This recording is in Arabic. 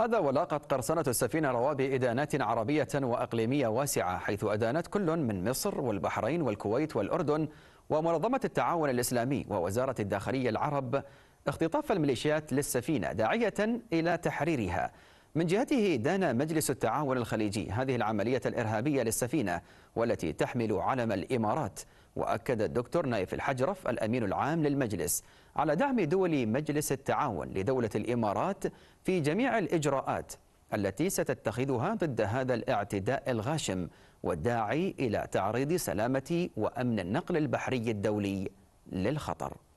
هذا ولاقت قرصنة السفينة روابي إدانات عربية وأقليمية واسعة حيث أدانت كل من مصر والبحرين والكويت والأردن ومنظمة التعاون الإسلامي ووزارة الداخلية العرب اختطاف الميليشيات للسفينة داعية إلى تحريرها من جهته دان مجلس التعاون الخليجي هذه العملية الإرهابية للسفينة والتي تحمل علم الإمارات وأكد الدكتور نايف الحجرف الأمين العام للمجلس على دعم دول مجلس التعاون لدولة الإمارات في جميع الإجراءات التي ستتخذها ضد هذا الاعتداء الغاشم والداعي إلى تعريض سلامة وأمن النقل البحري الدولي للخطر